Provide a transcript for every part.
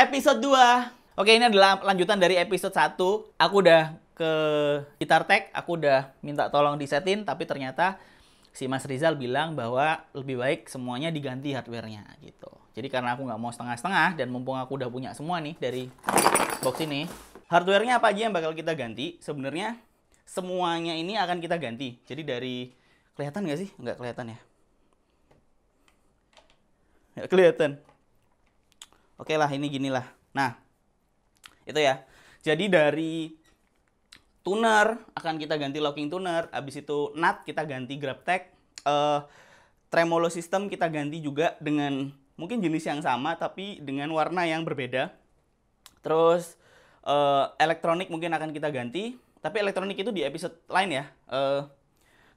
episode 2. Oke, ini adalah lanjutan dari episode 1. Aku udah ke Gitar Tech, aku udah minta tolong disetin, tapi ternyata si Mas Rizal bilang bahwa lebih baik semuanya diganti hardware gitu. Jadi karena aku nggak mau setengah-setengah dan mumpung aku udah punya semua nih dari box ini, hardware apa aja yang bakal kita ganti? Sebenarnya semuanya ini akan kita ganti. Jadi dari kelihatan nggak sih? Nggak kelihatan ya. Nggak kelihatan. Oke okay lah, ini gini lah. Nah, itu ya. Jadi dari tuner akan kita ganti locking tuner, Abis itu nut kita ganti grab tag, uh, tremolo system kita ganti juga dengan mungkin jenis yang sama tapi dengan warna yang berbeda. Terus uh, elektronik mungkin akan kita ganti, tapi elektronik itu di episode lain ya. Uh,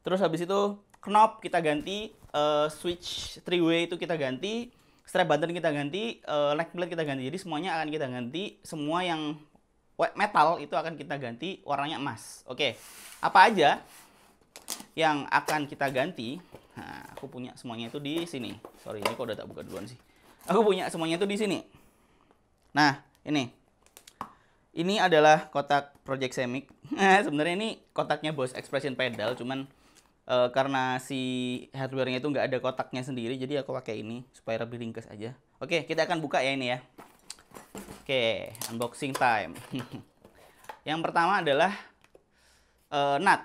terus habis itu knob kita ganti, uh, switch three way itu kita ganti, strap button kita ganti, uh, leg plate kita ganti. Jadi semuanya akan kita ganti, semua yang metal itu akan kita ganti warnanya emas. Oke, okay. apa aja yang akan kita ganti? Nah, aku punya semuanya itu di sini. Sorry, ini kok udah tak buka duluan sih. Aku punya semuanya itu di sini. Nah, ini. Ini adalah kotak Project Semic. Sebenarnya ini kotaknya boss Expression Pedal, cuman uh, karena si hardware-nya itu nggak ada kotaknya sendiri jadi aku pakai ini supaya lebih ringkas aja oke kita akan buka ya ini ya oke unboxing time yang pertama adalah uh, nut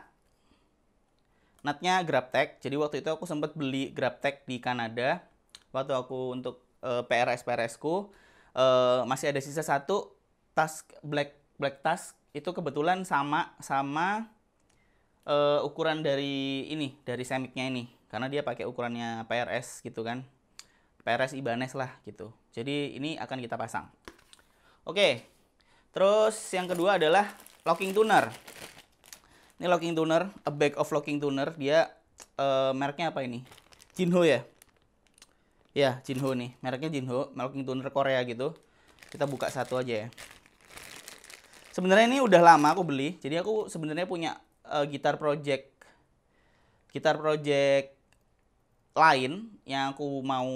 nutnya Grabtech jadi waktu itu aku sempat beli Grabtech di Kanada waktu aku untuk uh, eh, PRS PRS ku uh, masih ada sisa satu tas black black tas itu kebetulan sama sama uh, ukuran dari ini dari semiknya ini karena dia pakai ukurannya PRS gitu kan PRS Ibanez lah gitu jadi ini akan kita pasang oke terus yang kedua adalah locking tuner ini locking tuner a bag of locking tuner dia uh, mereknya apa ini Jinho ya ya Jinho nih mereknya Jinho locking tuner Korea gitu kita buka satu aja ya sebenarnya ini udah lama aku beli jadi aku sebenarnya punya uh, gitar project gitar project lain yang aku mau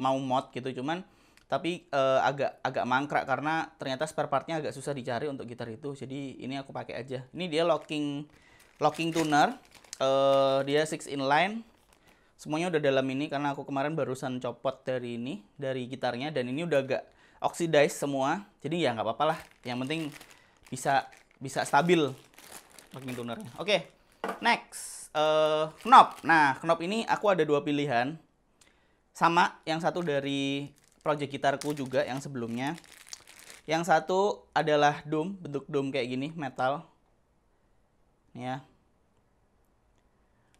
mau mod gitu cuman tapi uh, agak agak mangkrak karena ternyata spare partnya agak susah dicari untuk gitar itu jadi ini aku pakai aja ini dia locking locking tuner uh, dia six inline semuanya udah dalam ini karena aku kemarin barusan copot dari ini dari gitarnya dan ini udah agak oxidize semua jadi ya nggak apa-apa yang penting bisa bisa stabil Talking tunernya. Oke, okay. next. Uh, knob. Nah, knob ini aku ada dua pilihan. Sama, yang satu dari project gitarku juga yang sebelumnya. Yang satu adalah dome, bentuk dome kayak gini, metal. Ya.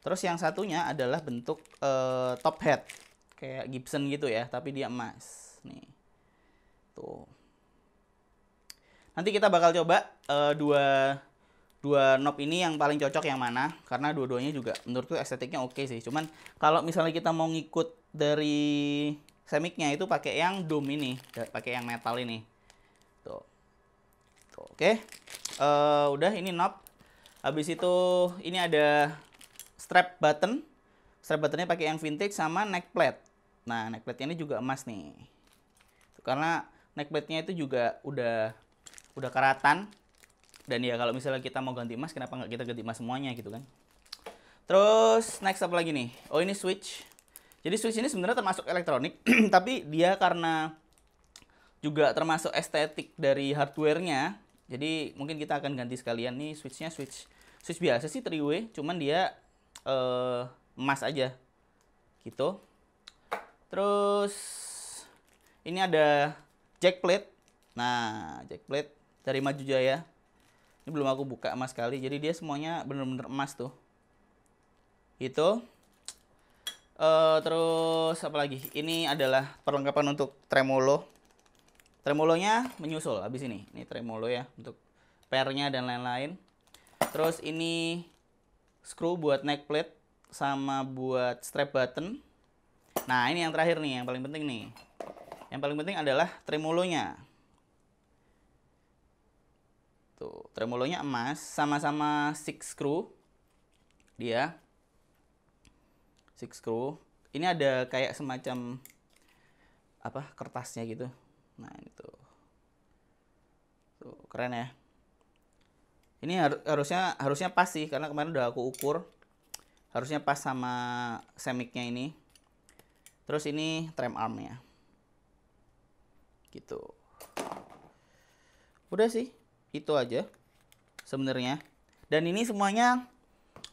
Terus yang satunya adalah bentuk uh, top head Kayak Gibson gitu ya, tapi dia emas. Nih. Tuh. Nanti kita bakal coba uh, dua dua knob ini yang paling cocok yang mana karena dua-duanya juga menurutku estetiknya oke okay sih cuman kalau misalnya kita mau ngikut dari semiknya itu pakai yang dom ini pakai yang metal ini tuh, tuh oke okay. uh, eh, udah ini knob habis itu ini ada strap button strap buttonnya pakai yang vintage sama neck plate nah neck plate ini juga emas nih karena neck plate nya itu juga udah udah karatan dan ya kalau misalnya kita mau ganti emas kenapa nggak kita ganti emas semuanya gitu kan terus next apa lagi nih oh ini switch jadi switch ini sebenarnya termasuk elektronik tapi dia karena juga termasuk estetik dari hardwarenya jadi mungkin kita akan ganti sekalian nih switchnya switch switch biasa sih three cuman dia uh, emas aja gitu terus ini ada jack plate nah jack plate dari Maju Jaya ini belum aku buka emas sekali jadi dia semuanya bener-bener emas tuh itu uh, eh, terus apa lagi ini adalah perlengkapan untuk tremolo tremolonya menyusul habis ini ini tremolo ya untuk pernya dan lain-lain terus ini screw buat neck plate sama buat strap button nah ini yang terakhir nih yang paling penting nih yang paling penting adalah tremolonya Tuh, gitu. tremolonya emas, sama-sama six screw. Dia six screw. Ini ada kayak semacam apa kertasnya gitu. Nah, itu. Tuh, keren ya. Ini har harusnya harusnya pas sih karena kemarin udah aku ukur. Harusnya pas sama semiknya ini. Terus ini trem armnya. Gitu. Udah sih itu aja sebenarnya dan ini semuanya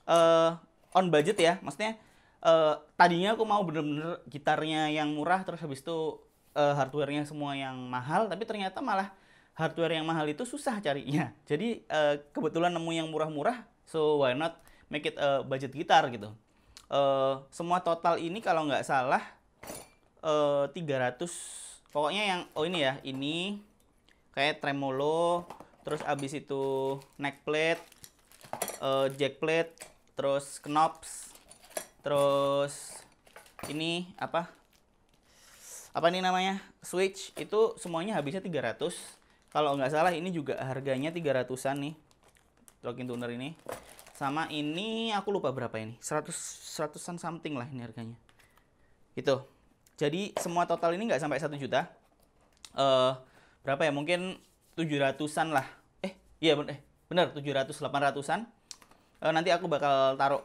uh, on budget ya maksudnya uh, tadinya aku mau bener-bener gitarnya yang murah terus habis itu uh, hardwarenya semua yang mahal tapi ternyata malah hardware yang mahal itu susah carinya jadi uh, kebetulan nemu yang murah-murah so why not make it a budget gitar gitu uh, semua total ini kalau nggak salah uh, 300 pokoknya yang oh ini ya ini kayak tremolo terus abis itu neck plate uh, jack plate terus knobs, terus ini apa apa ini namanya switch itu semuanya habisnya 300 kalau nggak salah ini juga harganya 300an nih login tuner ini sama ini aku lupa berapa ini 100 100an something lah ini harganya Itu. jadi semua total ini nggak sampai satu juta uh, berapa ya mungkin 700an lah Iya benar, eh, bener 700 800-an. Eh, nanti aku bakal taruh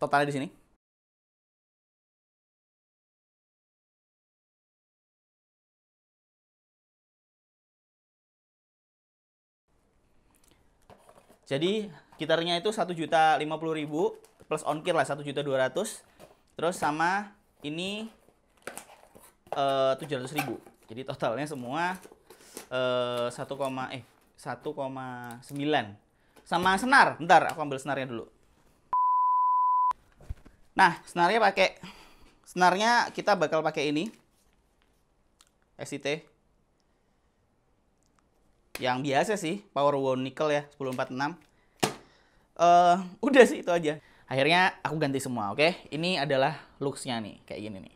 totalnya di sini. Jadi gitarnya itu satu juta lima puluh ribu plus onkir lah satu juta dua ratus. Terus sama ini eh, tujuh ratus ribu. Jadi totalnya semua eh, satu koma eh 1,9 sama senar ntar aku ambil senarnya dulu nah senarnya pakai senarnya kita bakal pakai ini SIT yang biasa sih power wall nickel ya 1046 uh, eh, udah sih itu aja akhirnya aku ganti semua oke okay? ini adalah looksnya nih kayak gini nih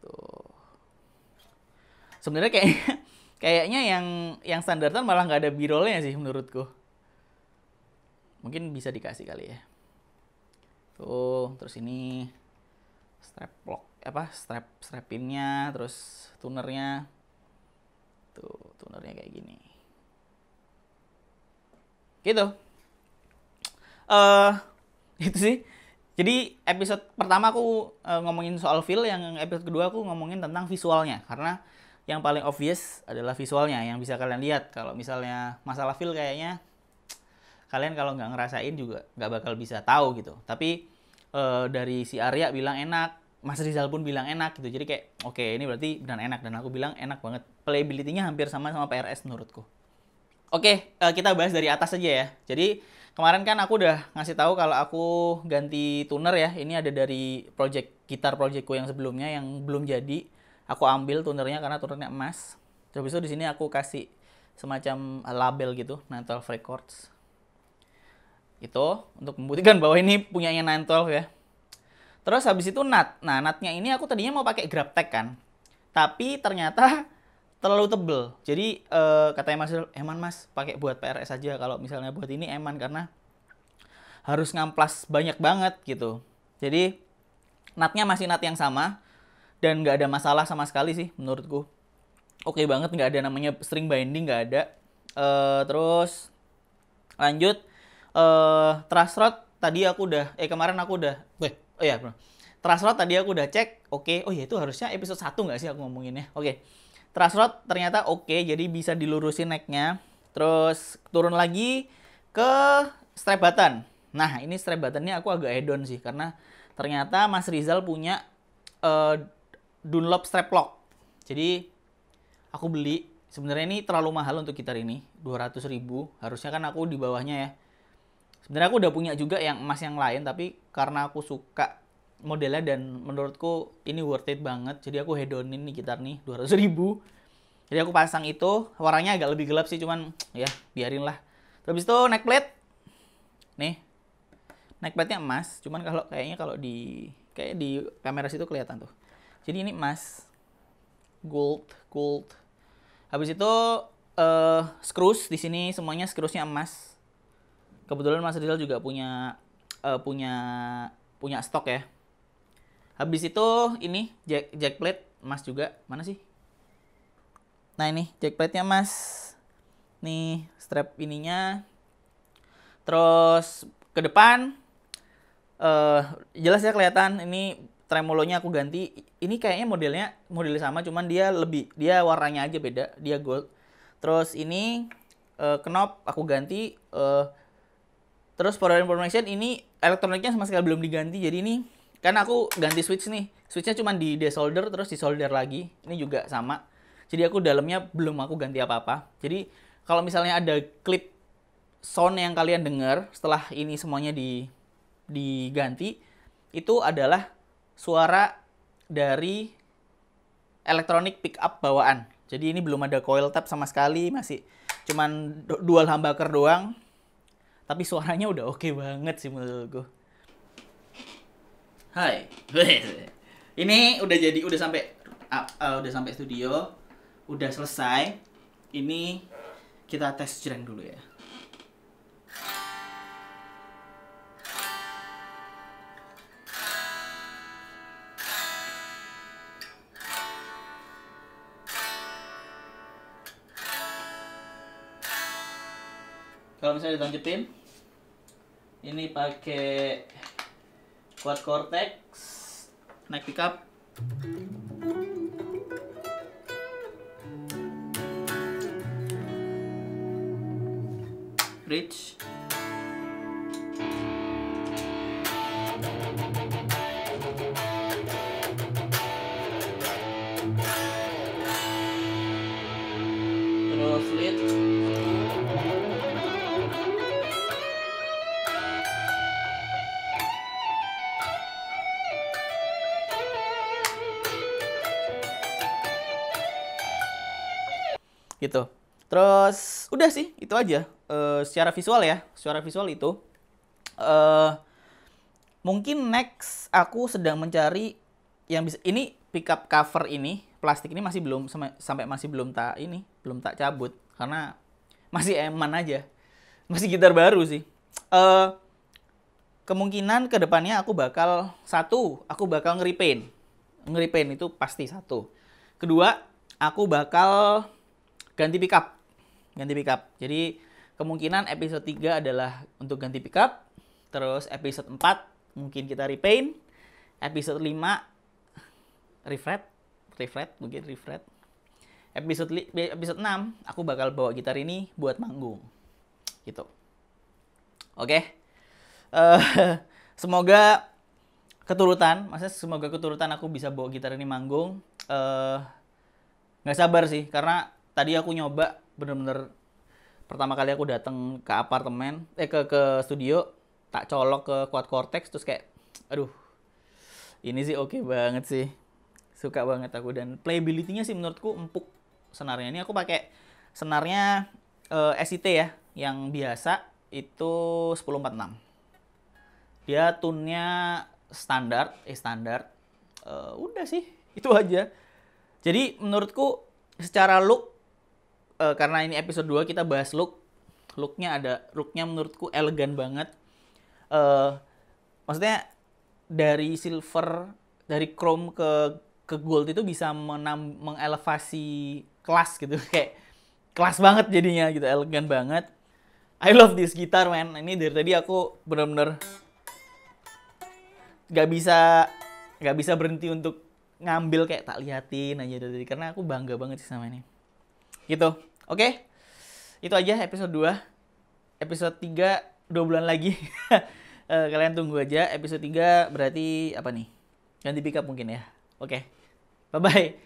tuh sebenarnya kayak kayaknya yang yang standartan malah nggak ada birolnya sih menurutku mungkin bisa dikasih kali ya tuh terus ini strap lock apa strap strapinnya terus tunernya tuh tunernya kayak gini gitu eh uh, itu sih jadi episode pertama aku uh, ngomongin soal feel yang episode kedua aku ngomongin tentang visualnya karena yang paling obvious adalah visualnya yang bisa kalian lihat kalau misalnya masalah feel kayaknya kalian kalau nggak ngerasain juga nggak bakal bisa tahu gitu tapi e, dari si Arya bilang enak Mas Rizal pun bilang enak gitu jadi kayak oke okay, ini berarti benar enak dan aku bilang enak banget playability-nya hampir sama sama PRS menurutku oke okay, eh, kita bahas dari atas aja ya jadi kemarin kan aku udah ngasih tahu kalau aku ganti tuner ya ini ada dari project gitar projectku yang sebelumnya yang belum jadi aku ambil tunernya karena tunernya emas terus itu di sini aku kasih semacam label gitu Nine Twelve Records itu untuk membuktikan bahwa ini punyanya Nine Twelve ya terus habis itu nat nah natnya ini aku tadinya mau pakai grab tag kan tapi ternyata terlalu tebel jadi eh, katanya mas eman eh, mas pakai buat PRS aja kalau misalnya buat ini eman karena harus ngamplas banyak banget gitu jadi natnya masih nat yang sama dan nggak ada masalah sama sekali sih menurutku oke okay banget nggak ada namanya string binding nggak ada uh, terus lanjut uh, trust rod tadi aku udah eh kemarin aku udah oh ya bro trust rod tadi aku udah cek oke okay. oh ya itu harusnya episode satu nggak sih aku ngomonginnya oke okay. trust rod ternyata oke okay, jadi bisa dilurusin necknya terus turun lagi ke strap button nah ini strap buttonnya aku agak hedon sih karena ternyata Mas Rizal punya uh, Dunlop strap lock. Jadi aku beli sebenarnya ini terlalu mahal untuk gitar ini 200 ribu harusnya kan aku di bawahnya ya sebenarnya aku udah punya juga yang emas yang lain tapi karena aku suka modelnya dan menurutku ini worth it banget jadi aku hedonin nih gitar nih 200 ribu jadi aku pasang itu warnanya agak lebih gelap sih cuman ya biarin lah terus itu neck plate nih neck plate nya emas cuman kalau kayaknya kalau di kayak di kamera situ kelihatan tuh jadi ini emas. Gold, gold. Habis itu uh, screws di sini semuanya screwsnya emas. Kebetulan Mas Rizal juga punya uh, punya punya stok ya. Habis itu ini jack jack plate emas juga. Mana sih? Nah, ini jack plate-nya emas. Nih strap ininya. Terus ke depan uh, jelas ya kelihatan ini tremolonya aku ganti ini kayaknya modelnya modelnya sama cuman dia lebih dia warnanya aja beda dia gold terus ini uh, knob aku ganti uh, terus power information ini elektroniknya sama sekali belum diganti jadi ini kan aku ganti switch nih switchnya cuma di desolder terus disolder lagi ini juga sama jadi aku dalamnya belum aku ganti apa-apa jadi kalau misalnya ada clip sound yang kalian dengar setelah ini semuanya di diganti itu adalah suara dari elektronik pickup bawaan. Jadi ini belum ada coil tap sama sekali, masih cuman dual humbucker doang. Tapi suaranya udah oke okay banget sih menurut gue. Hai. ini udah jadi udah sampai uh, uh, udah sampai studio, udah selesai. Ini kita tes jreng dulu ya. kalau misalnya ditancepin ini pakai quad cortex naik pickup bridge gitu. Terus udah sih itu aja uh, secara visual ya, secara visual itu. Uh, mungkin next aku sedang mencari yang bisa ini pickup cover ini plastik ini masih belum sampai masih belum tak ini belum tak cabut karena masih eman aja masih gitar baru sih uh, kemungkinan kedepannya aku bakal satu aku bakal ngeripain ngeripain itu pasti satu kedua aku bakal ganti pick up. Ganti pick up. Jadi kemungkinan episode 3 adalah untuk ganti pick up. Terus episode 4 mungkin kita repaint. Episode 5 refret, refret mungkin refret. Episode li, eh, episode 6 aku bakal bawa gitar ini buat manggung. Gitu. Oke. Okay. Uh, eh, semoga keturutan, maksudnya semoga keturutan aku bisa bawa gitar ini manggung. Uh, nggak sabar sih karena tadi aku nyoba bener-bener pertama kali aku datang ke apartemen eh ke ke studio tak colok ke kuat cortex terus kayak aduh ini sih oke okay banget sih suka banget aku dan playability-nya sih menurutku empuk senarnya ini aku pakai senarnya uh, eh, SIT ya yang biasa itu 1046 dia tunnya standar eh standar uh, udah sih itu aja jadi menurutku secara look uh, karena ini episode 2 kita bahas look. Looknya ada, looknya menurutku elegan banget. Uh, maksudnya dari silver, dari chrome ke ke gold itu bisa menam, mengelevasi kelas gitu kayak kelas banget jadinya gitu elegan banget I love this guitar man ini dari tadi aku bener-bener nggak bisa gak bisa berhenti untuk ngambil kayak tak liatin aja dari karena aku bangga banget sih sama ini gitu Oke. Okay? Itu aja episode 2. Episode 3 2 bulan lagi. Eh, kalian tunggu aja episode 3 berarti apa nih? Ganti pick up mungkin ya. Oke. Okay. Bye bye.